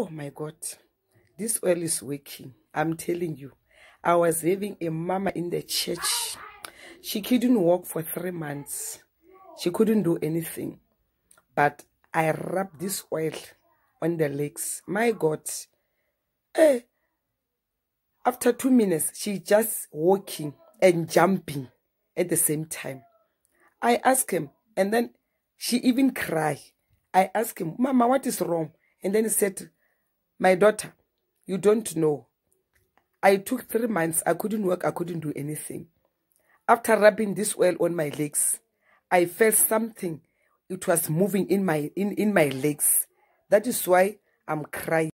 Oh my God, this oil is working. I'm telling you. I was having a mama in the church. She couldn't walk for three months. She couldn't do anything. But I rubbed this oil on the legs. My God. Eh, after two minutes, she's just walking and jumping at the same time. I ask him, and then she even cry. I ask him, Mama, what is wrong? And then he said, my daughter, you don't know. I took three months. I couldn't work. I couldn't do anything. After rubbing this oil on my legs, I felt something. It was moving in my in, in my legs. That is why I'm crying.